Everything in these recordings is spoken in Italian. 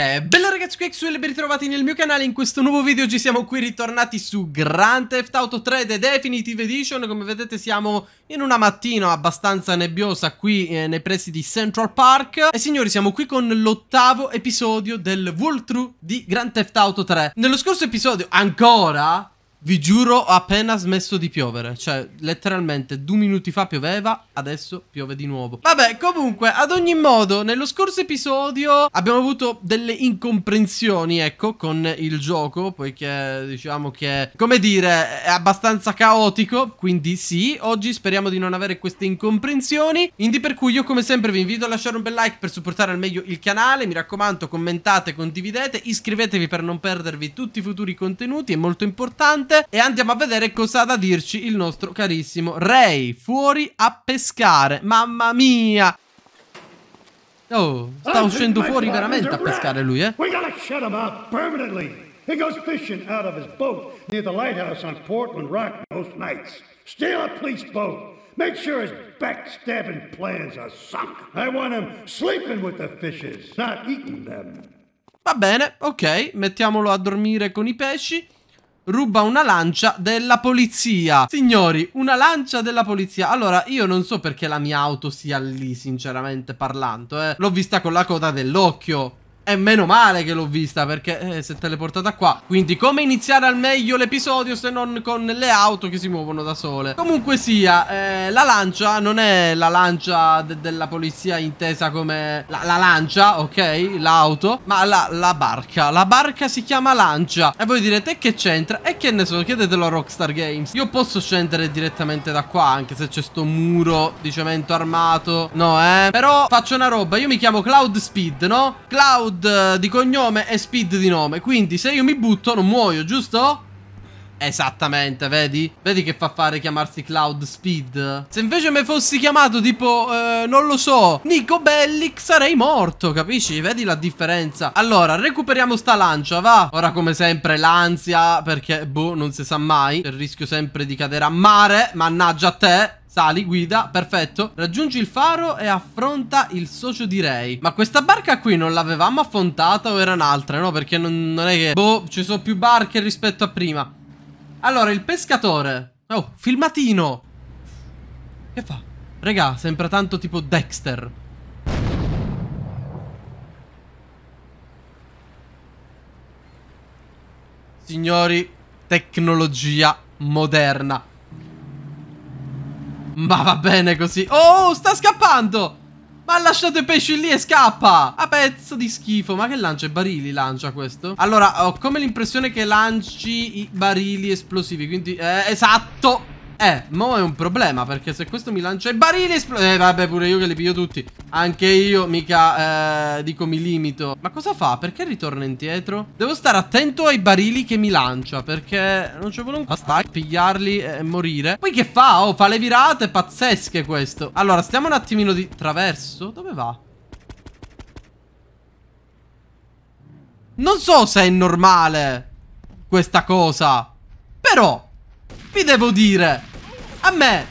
Eh, bella ragazzi qui Xwell, ben ritrovati nel mio canale, in questo nuovo video oggi siamo qui ritornati su Grand Theft Auto 3 The Definitive Edition Come vedete siamo in una mattina abbastanza nebbiosa qui eh, nei pressi di Central Park E signori siamo qui con l'ottavo episodio del walkthrough di Grand Theft Auto 3 Nello scorso episodio ancora vi giuro, ha appena smesso di piovere. Cioè, letteralmente, due minuti fa pioveva, adesso piove di nuovo. Vabbè, comunque, ad ogni modo, nello scorso episodio abbiamo avuto delle incomprensioni, ecco, con il gioco, poiché diciamo che, come dire, è abbastanza caotico, quindi sì, oggi speriamo di non avere queste incomprensioni. Quindi per cui io, come sempre, vi invito a lasciare un bel like per supportare al meglio il canale. Mi raccomando, commentate, condividete, iscrivetevi per non perdervi tutti i futuri contenuti, è molto importante ristorante e andiamo a vedere cosa ha da dirci il nostro carissimo Ray. Fuori a pescare, mamma mia! Oh, sta ah, uscendo fuori veramente a pescare lui, eh? We gotta shut him up permanently. He goes fishing out of his boat near the lighthouse on Portland Rock most nights. Steal a police boat. Make sure his backstabbing plans are sunk. I want him sleeping with the fishes, not eating them. Va bene, ok, mettiamolo a dormire con i pesci ruba una lancia della polizia. Signori, una lancia della polizia. Allora, io non so perché la mia auto sia lì, sinceramente parlando, eh. L'ho vista con la coda dell'occhio. E meno male che l'ho vista perché eh, si è teleportata qua Quindi come iniziare al meglio l'episodio se non con le auto che si muovono da sole Comunque sia, eh, la lancia non è la lancia de della polizia intesa come la, la lancia, ok? L'auto Ma la, la, barca, la barca si chiama lancia E voi direte che c'entra? E che ne so, chiedetelo a Rockstar Games Io posso scendere direttamente da qua anche se c'è sto muro di cemento armato No eh? Però faccio una roba, io mi chiamo Cloud Speed, no? Cloud eh, di cognome e Speed di nome. Quindi se io mi butto non muoio, giusto? Esattamente, vedi? Vedi che fa fare chiamarsi Cloud Speed? Se invece mi fossi chiamato tipo, eh, non lo so, Nico Bellic sarei morto, capisci? Vedi la differenza? Allora, recuperiamo sta lancia, va? Ora come sempre l'ansia, perché boh, non si sa mai, il rischio sempre di cadere a mare, mannaggia a te Sali, guida, perfetto Raggiungi il faro e affronta il socio di Ray Ma questa barca qui non l'avevamo affrontata o era un'altra, no? Perché non, non è che... Boh, ci sono più barche rispetto a prima allora, il pescatore. Oh, filmatino. Che fa? Regà, sembra tanto tipo Dexter. Signori, tecnologia moderna. Ma va bene così. Oh, sta scappando! Ma ha lasciato i pesci lì e scappa A pezzo di schifo Ma che lancia? I barili lancia questo? Allora ho come l'impressione che lanci i barili esplosivi Quindi eh, esatto eh, mo è un problema perché se questo mi lancia i barili esplode... Eh, vabbè, pure io che li piglio tutti. Anche io mica, eh, dico, mi limito. Ma cosa fa? Perché ritorna indietro? Devo stare attento ai barili che mi lancia perché non c'è voluto... Basta pigliarli e morire. Poi che fa? Oh, fa le virate pazzesche questo. Allora, stiamo un attimino di traverso. Dove va? Non so se è normale questa cosa. Però vi devo dire A me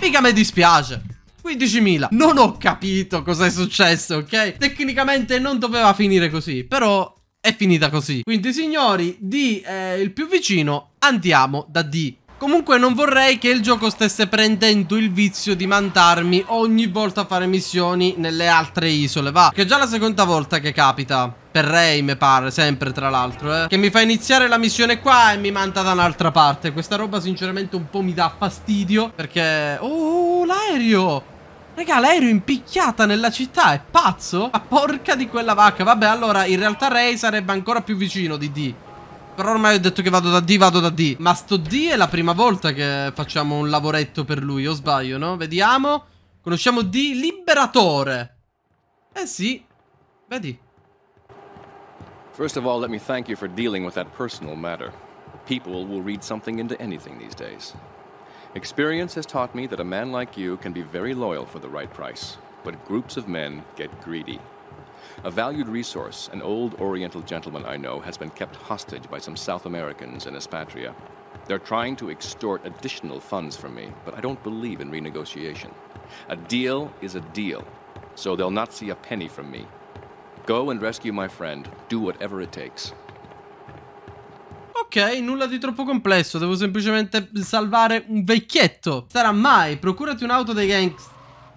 Mica mi dispiace 15.000 Non ho capito cosa è successo, ok? Tecnicamente non doveva finire così Però è finita così Quindi signori, D è eh, il più vicino Andiamo da D Comunque non vorrei che il gioco stesse prendendo il vizio di mandarmi ogni volta a fare missioni nelle altre isole, va. Che è già la seconda volta che capita. Per Ray, mi pare, sempre tra l'altro, eh. Che mi fa iniziare la missione qua e mi manda da un'altra parte. Questa roba sinceramente un po' mi dà fastidio perché... Oh, l'aereo! Raga, l'aereo impicchiata nella città, è pazzo? Ma porca di quella vacca. Vabbè, allora, in realtà Ray sarebbe ancora più vicino di D. Però ormai ho detto che vado da D, vado da D. Ma sto D è la prima volta che facciamo un lavoretto per lui, o sbaglio, no? Vediamo. Conosciamo D, liberatore. Eh sì, vedi. First of all, let me thank you for dealing with that personal matter. People will read something into anything these days. Experience has taught me that a man like you can be very loyal for the right price, but groups of men get greedy. A valued resource, an old Oriental gentleman I know, has been kept hostage by some South Americans in Espatria. They're trying to extort additional funds from me, but I don't believe in renegotiation. A deal is a deal, so they'll not see a penny from me. Go and rescue my friend. Do whatever it takes. Ok, nulla di troppo complesso, devo semplicemente salvare un vecchietto. Sarà mai, procurati un'auto dei gangster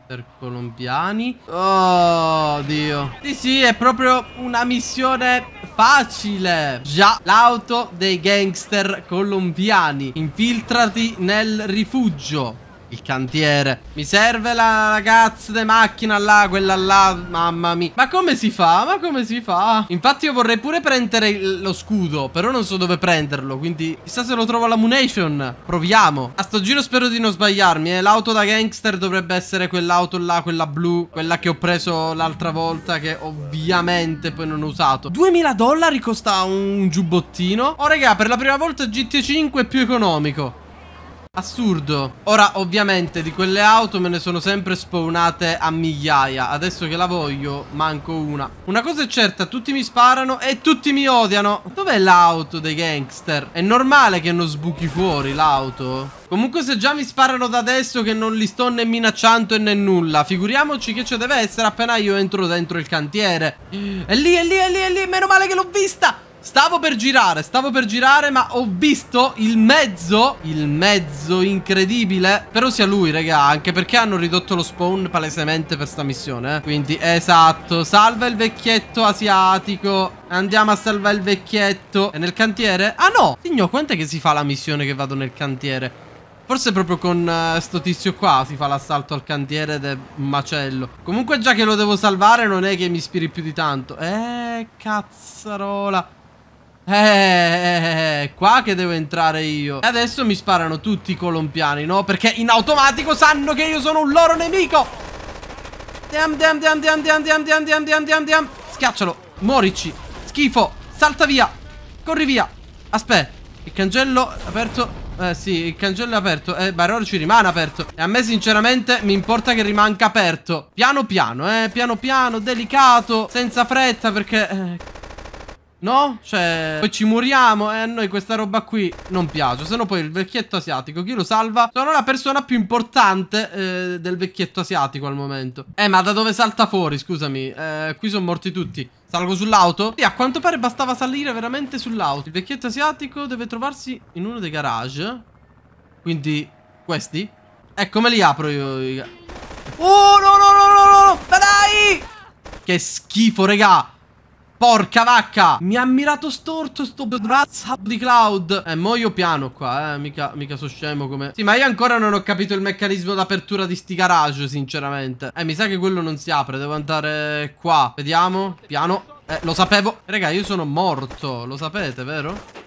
per colombiani. Oh, Dio. Sì, sì, è proprio una missione facile. Già, l'auto dei gangster colombiani. Infiltrati nel rifugio il cantiere Mi serve la, cazzo di macchina là, quella là Mamma mia Ma come si fa? Ma come si fa? Infatti io vorrei pure prendere lo scudo Però non so dove prenderlo Quindi chissà se lo trovo alla munition Proviamo A sto giro spero di non sbagliarmi eh. L'auto da gangster dovrebbe essere quell'auto là Quella blu Quella che ho preso l'altra volta Che ovviamente poi non ho usato 2000 dollari costa un giubbottino Oh raga per la prima volta GT5 è più economico Assurdo Ora ovviamente di quelle auto me ne sono sempre spawnate a migliaia Adesso che la voglio manco una Una cosa è certa tutti mi sparano e tutti mi odiano Dov'è l'auto dei gangster? È normale che non sbuchi fuori l'auto? Comunque se già mi sparano da adesso che non li sto né minacciando né nulla Figuriamoci che ci deve essere appena io entro dentro il cantiere È lì, è lì, è lì, è lì, meno male che l'ho vista Stavo per girare, stavo per girare ma ho visto il mezzo Il mezzo incredibile Però sia lui raga Anche perché hanno ridotto lo spawn palesemente per sta missione eh? Quindi esatto Salva il vecchietto asiatico Andiamo a salvare il vecchietto È nel cantiere? Ah no signor, quant'è che si fa la missione che vado nel cantiere? Forse proprio con uh, sto tizio qua si fa l'assalto al cantiere ed è un macello. Comunque già che lo devo salvare non è che mi ispiri più di tanto. Eh, cazzarola. Eh, eh, eh, qua che devo entrare io E adesso mi sparano tutti i colombiani, no? Perché in automatico sanno che io sono un loro nemico Diam, diam, diam, diam, diam, diam, diam, diam, diam, diam, diam Schiaccialo, morici Schifo, salta via Corri via Aspetta, il cancello aperto eh sì, il cancello è aperto Eh, ma ci rimane aperto E a me sinceramente mi importa che rimanga aperto Piano piano, eh, piano piano, delicato Senza fretta perché... Eh... No? Cioè, poi ci muriamo e eh? a noi questa roba qui non piace. Se no poi il vecchietto asiatico, chi lo salva? Sono la persona più importante eh, del vecchietto asiatico al momento. Eh, ma da dove salta fuori, scusami? Eh, qui sono morti tutti. Salgo sull'auto? Sì, a quanto pare bastava salire veramente sull'auto. Il vecchietto asiatico deve trovarsi in uno dei garage. Quindi, questi? Eh, come li apro io? I... Oh, no, no, no, no, no! Ma dai! Che schifo, regà! Porca vacca Mi ha mirato storto sto razza di Cloud Eh mo io piano qua eh Mica, mica so scemo come Sì ma io ancora non ho capito il meccanismo d'apertura di sti garage sinceramente Eh mi sa che quello non si apre Devo andare qua Vediamo Piano Eh lo sapevo Raga io sono morto Lo sapete vero?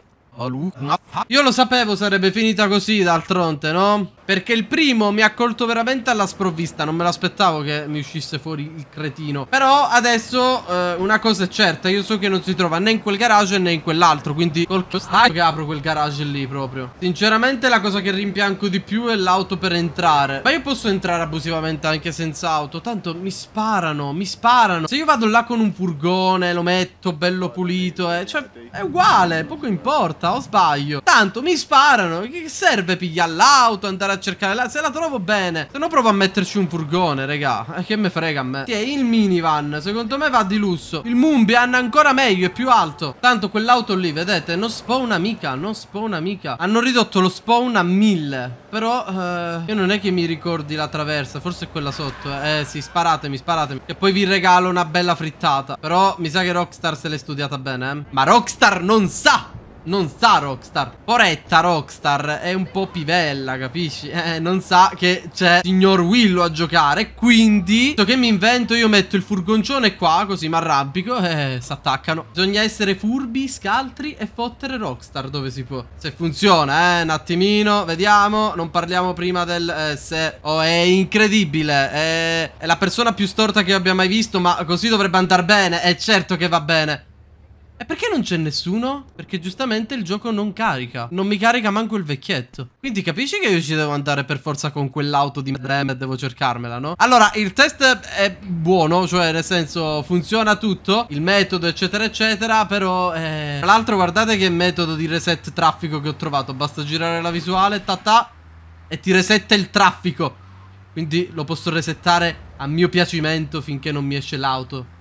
Io lo sapevo sarebbe finita così d'altronde no? Perché il primo mi ha colto veramente alla sprovvista Non me l'aspettavo che mi uscisse fuori il cretino Però adesso eh, una cosa è certa Io so che non si trova né in quel garage né in quell'altro Quindi col cazzo che apro quel garage lì proprio Sinceramente la cosa che rimpianco di più è l'auto per entrare Ma io posso entrare abusivamente anche senza auto Tanto mi sparano, mi sparano Se io vado là con un furgone, lo metto bello pulito eh, Cioè è uguale, poco importa, o sbaglio Tanto mi sparano, che serve pigliare l'auto, andare a a cercare la... Se la trovo bene. Se no provo a metterci un furgone, raga. Eh, che me frega a me. Sì, il minivan. Secondo me va di lusso. Il Mumbian ancora meglio, è più alto. Tanto quell'auto lì, vedete, non spawna mica. Non spawna mica. Hanno ridotto lo spawn a mille Però, eh, io non è che mi ricordi la traversa. Forse è quella sotto. Eh, sì, sparatemi, sparatemi. E poi vi regalo una bella frittata. Però mi sa che Rockstar se l'è studiata bene, eh. Ma Rockstar non sa non sa Rockstar. Poretta Rockstar è un po' pivella, capisci? Eh, non sa che c'è signor Willow a giocare, quindi... So che mi invento, io metto il furgoncione qua, così mi arrampico e eh, attaccano Bisogna essere furbi, scaltri e fottere Rockstar dove si può. Se funziona, eh, un attimino, vediamo. Non parliamo prima del... Eh, se... Oh, è incredibile, è... è la persona più storta che abbia mai visto, ma così dovrebbe andare bene. È certo che va bene. E perché non c'è nessuno? Perché giustamente il gioco non carica. Non mi carica manco il vecchietto. Quindi capisci che io ci devo andare per forza con quell'auto di Madame e devo cercarmela, no? Allora, il test è buono, cioè nel senso funziona tutto, il metodo eccetera eccetera, però... Eh... Tra l'altro guardate che metodo di reset traffico che ho trovato. Basta girare la visuale, ta ta, e ti resetta il traffico. Quindi lo posso resettare a mio piacimento finché non mi esce l'auto.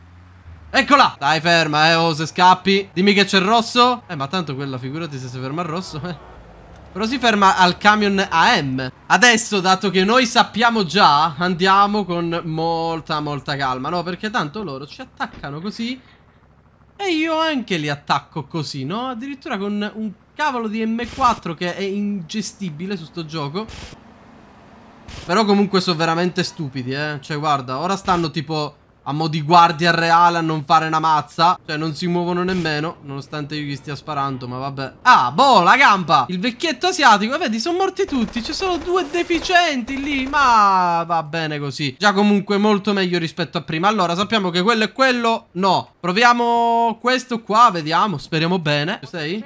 Eccola! Dai, ferma, eh, oh, se scappi. Dimmi che c'è il rosso. Eh, ma tanto quella, figurati se si ferma il rosso, eh. Però si ferma al camion AM. Adesso, dato che noi sappiamo già, andiamo con molta, molta calma, no? Perché tanto loro ci attaccano così e io anche li attacco così, no? Addirittura con un cavolo di M4 che è ingestibile su sto gioco. Però comunque sono veramente stupidi, eh. Cioè, guarda, ora stanno tipo a mo' di guardia reale a non fare una mazza. Cioè, non si muovono nemmeno, nonostante io gli stia sparando, ma vabbè. Ah, boh, la gamba! Il vecchietto asiatico, vedi, sono morti tutti. Ci sono due deficienti lì, ma va bene così. Già comunque molto meglio rispetto a prima. Allora, sappiamo che quello è quello no. Proviamo questo qua, vediamo, speriamo bene. Sei?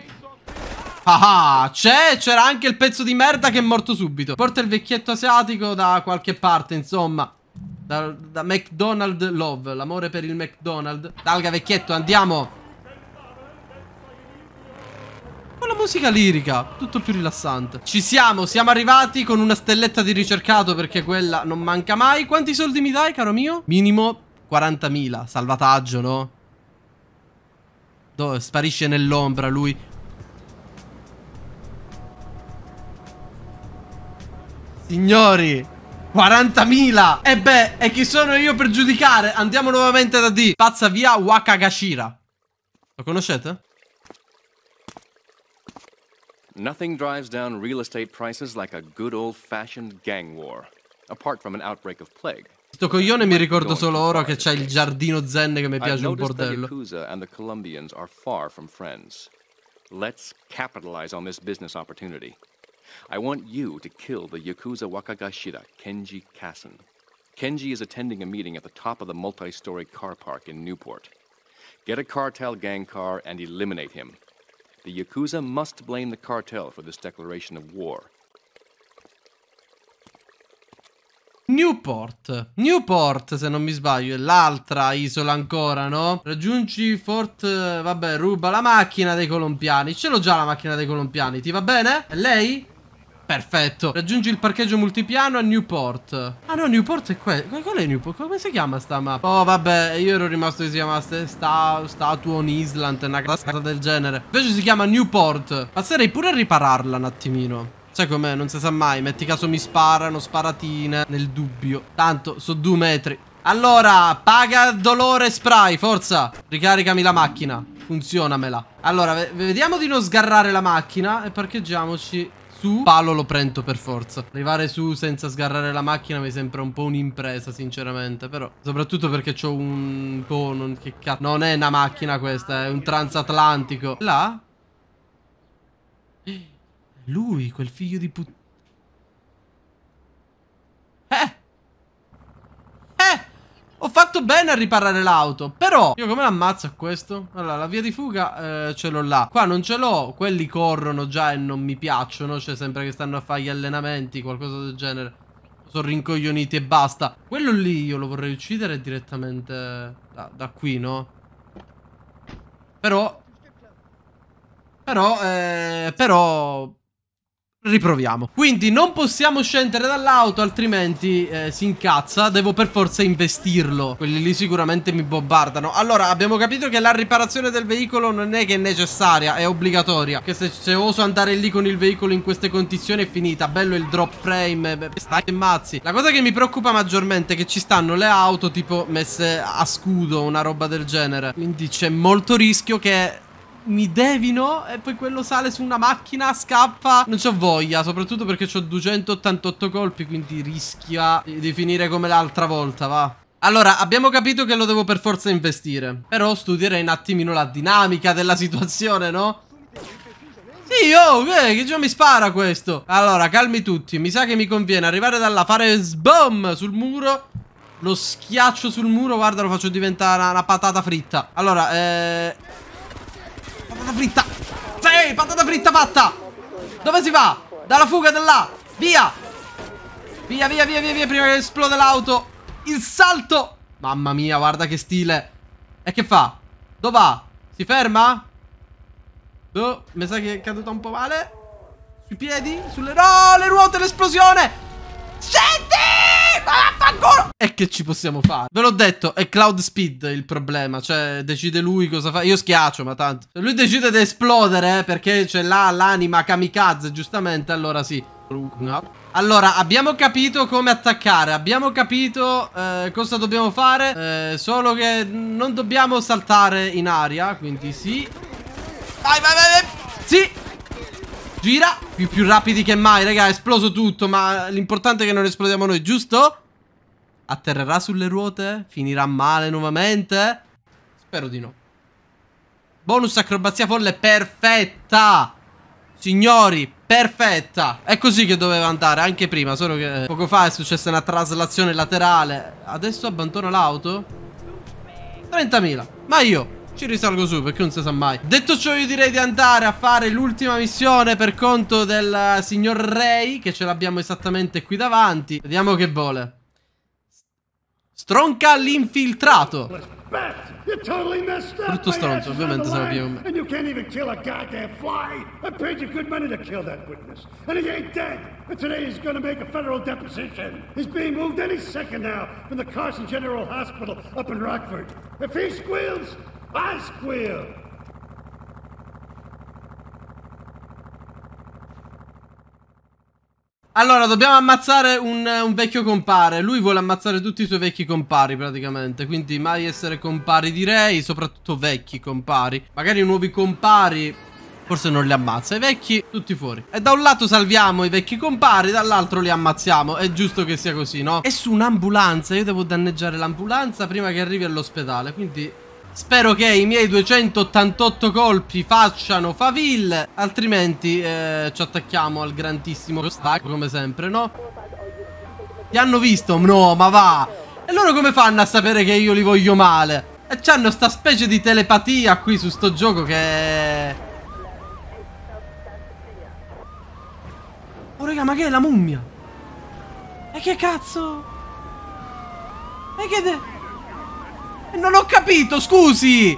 Ah, ah c'è, c'era anche il pezzo di merda che è morto subito. Porta il vecchietto asiatico da qualche parte, insomma. Da, da McDonald Love, l'amore per il McDonald. Dalga vecchietto, andiamo! Con la musica lirica, tutto più rilassante. Ci siamo, siamo arrivati con una stelletta di ricercato perché quella non manca mai. Quanti soldi mi dai, caro mio? Minimo 40.000, salvataggio, no? Dove? Sparisce nell'ombra lui. Signori 40.000! E beh, e chi sono io per giudicare? Andiamo nuovamente da D. Pazza via Wakagashira. Lo conoscete? Nothing drives down real estate prices like a good old-fashioned gang war, apart from an outbreak of plague. questo coglione mi ricordo solo ora che c'è il giardino zen che mi piace un bordello. and the Colombians are far from friends. Let's capitalize on this business opportunity. I want you to kill the Yakuza Wakagashira, Kenji Kassen. Kenji is attending a meeting at the top of the multi story car park in Newport. Get a cartel gang car and eliminate him. The Yakuza must blame the cartel for this declaration of war. Newport, Newport se non mi sbaglio, è l'altra isola ancora, no? Raggiungi Fort, eh, vabbè, ruba la macchina dei colombiani. Ce l'ho già la macchina dei colombiani, ti va bene? È lei? Perfetto. Raggiungi il parcheggio multipiano a Newport. Ah no, Newport è questo. Qual è Newport? Come si chiama sta mappa? Oh, vabbè, io ero rimasto che si chiamasse sta Statue on Island, una cosa del genere. Invece si chiama Newport. Passerei pure a ripararla un attimino. Sai com'è? Non si sa mai. Metti caso mi sparano, sparatine. Nel dubbio. Tanto, so due metri. Allora, paga dolore spray, forza. Ricaricami la macchina. Funzionamela. Allora, vediamo di non sgarrare la macchina e parcheggiamoci su Palo lo prendo per forza Arrivare su senza sgarrare la macchina mi sembra un po' un'impresa sinceramente Però soprattutto perché c'ho un po' non... che cazzo Non è una macchina questa è un transatlantico Là? Lui quel figlio di puttana Eh ho fatto bene a riparare l'auto Però Io come l'ammazzo a questo? Allora la via di fuga eh, ce l'ho là Qua non ce l'ho Quelli corrono già e non mi piacciono Cioè sembra che stanno a fare gli allenamenti Qualcosa del genere Sono rincoglioniti e basta Quello lì io lo vorrei uccidere direttamente eh, da, da qui no? Però Però eh, Però Riproviamo. Quindi non possiamo scendere dall'auto, altrimenti eh, si incazza. Devo per forza investirlo. Quelli lì sicuramente mi bombardano. Allora, abbiamo capito che la riparazione del veicolo non è che è necessaria, è obbligatoria. Che se, se oso andare lì con il veicolo in queste condizioni è finita. Bello il drop frame, eh, stai e mazzi. La cosa che mi preoccupa maggiormente è che ci stanno le auto tipo messe a scudo, una roba del genere. Quindi c'è molto rischio che mi devino e poi quello sale su una macchina, scappa. Non c'ho voglia, soprattutto perché ho 288 colpi, quindi rischia di finire come l'altra volta, va. Allora, abbiamo capito che lo devo per forza investire. Però studierei un attimino la dinamica della situazione, no? Sì, oh, eh, che già mi spara questo. Allora, calmi tutti. Mi sa che mi conviene arrivare dalla là, fare sbom sul muro. Lo schiaccio sul muro, guarda, lo faccio diventare una, una patata fritta. Allora, eh... Patata fritta Sì, patata fritta fatta Dove si va? Dalla fuga da là Via Via, via, via, via, via Prima che esplode l'auto Il salto Mamma mia, guarda che stile E che fa? Dove va? Si ferma? Oh, mi sa che è caduta un po' male Sui piedi? Sulle... No, le ruote, l'esplosione Shit vaffanculo! E che ci possiamo fare? Ve l'ho detto, è Cloud Speed il problema. Cioè, decide lui cosa fa. Io schiaccio, ma tanto. Se Lui decide di esplodere, eh, perché c'è là l'anima kamikaze, giustamente. Allora sì. No. Allora, abbiamo capito come attaccare, abbiamo capito eh, cosa dobbiamo fare, eh, solo che non dobbiamo saltare in aria, quindi sì. Vai, vai, vai, vai. Sì, Gira Più, più rapidi che mai raga esploso tutto Ma l'importante è che non esplodiamo noi Giusto? Atterrerà sulle ruote? Finirà male nuovamente? Spero di no Bonus acrobazia folle perfetta Signori Perfetta È così che doveva andare Anche prima Solo che poco fa è successa una traslazione laterale Adesso abbandona l'auto 30.000 Ma io ci risalgo su perché non si sa mai Detto ciò io direi di andare a fare l'ultima missione Per conto del eh, signor Ray Che ce l'abbiamo esattamente qui davanti Vediamo che vuole Stronca l'infiltrato Brutto stronzo ovviamente se lo piego con me But today he's going to make a federal deposition. He's being moved any second now from the Carson General Hospital up in Rockford. If he squeals, i squeal! Allora, dobbiamo ammazzare un, un, vecchio compare. Lui vuole ammazzare tutti i suoi vecchi compari, praticamente. Quindi mai essere compari, direi. Soprattutto vecchi compari. Magari nuovi compari... Forse non li ammazza. I vecchi, tutti fuori. E da un lato salviamo i vecchi compari, dall'altro li ammazziamo. È giusto che sia così, no? È su un'ambulanza. Io devo danneggiare l'ambulanza prima che arrivi all'ospedale. Quindi Spero che i miei 288 colpi facciano faville, altrimenti eh, ci attacchiamo al grandissimo stack come sempre, no? Ti hanno visto? No, ma va! E loro come fanno a sapere che io li voglio male? E c'hanno sta specie di telepatia qui su sto gioco che... Oh raga, ma che è la mummia? E che cazzo? E che... De... Non ho capito, scusi!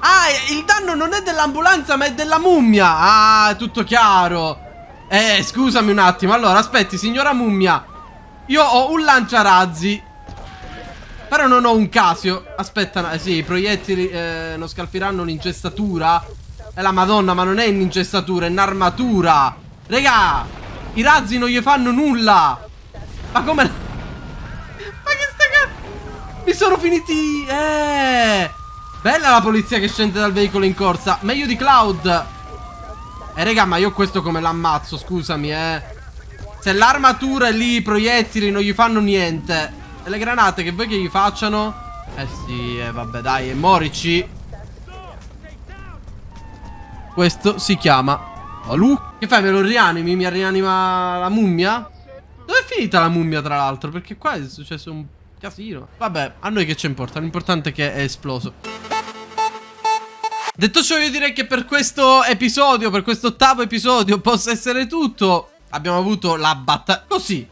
Ah, il danno non è dell'ambulanza, ma è della mummia! Ah, è tutto chiaro! Eh, scusami un attimo. Allora, aspetti, signora mummia. Io ho un lanciarazzi. Però non ho un casio. Aspetta, eh, sì, i proiettili eh, non scalfiranno l'incestatura È la madonna, ma non è un'incestatura, è un'armatura. Regà, i razzi non gli fanno nulla. Ma come... Mi sono finiti eh. Bella la polizia che scende dal veicolo in corsa Meglio di Cloud Eh raga ma io questo come l'ammazzo Scusami eh Se l'armatura e lì i proiettili non gli fanno niente E le granate che vuoi che gli facciano Eh sì eh vabbè dai E morici Questo si chiama Alu Che fai me lo rianimi? Mi rianima la mummia? Dove è finita la mummia tra l'altro? Perché qua è successo un Casino. Vabbè, a noi che ci importa? L'importante è che è esploso. Detto ciò io direi che per questo episodio, per questo ottavo episodio possa essere tutto Abbiamo avuto la battaglia, così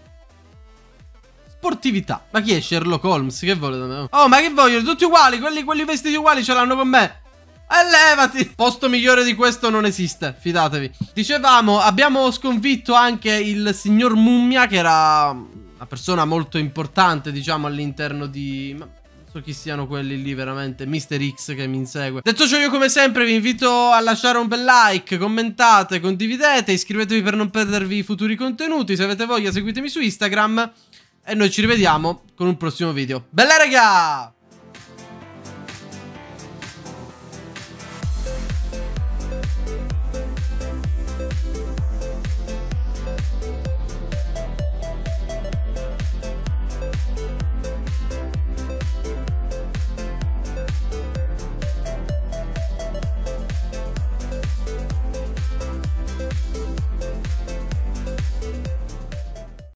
Sportività, ma chi è Sherlock Holmes? Che vuole da me? Oh ma che vogliono? Tutti uguali, quelli, quelli vestiti uguali ce l'hanno con me Elevati! Posto migliore di questo non esiste, fidatevi Dicevamo, abbiamo sconfitto anche il signor Mummia che era una persona molto importante, diciamo, all'interno di... Ma non so chi siano quelli lì veramente, Mister X che mi insegue. Detto ciò io come sempre vi invito a lasciare un bel like, commentate, condividete, iscrivetevi per non perdervi i futuri contenuti, se avete voglia seguitemi su Instagram e noi ci rivediamo con un prossimo video. Bella raga!